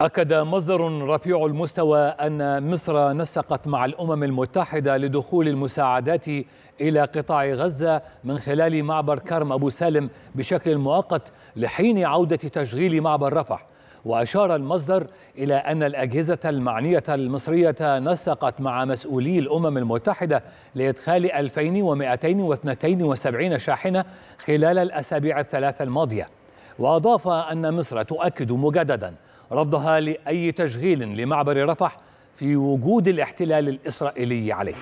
أكد مصدر رفيع المستوى أن مصر نسقت مع الأمم المتحدة لدخول المساعدات إلى قطاع غزة من خلال معبر كرم أبو سالم بشكل مؤقت لحين عودة تشغيل معبر رفح وأشار المصدر إلى أن الأجهزة المعنية المصرية نسقت مع مسؤولي الأمم المتحدة لإدخال 2272 شاحنة خلال الأسابيع الثلاثة الماضية وأضاف أن مصر تؤكد مجددا رفضها لأي تشغيل لمعبر رفح في وجود الاحتلال الإسرائيلي عليه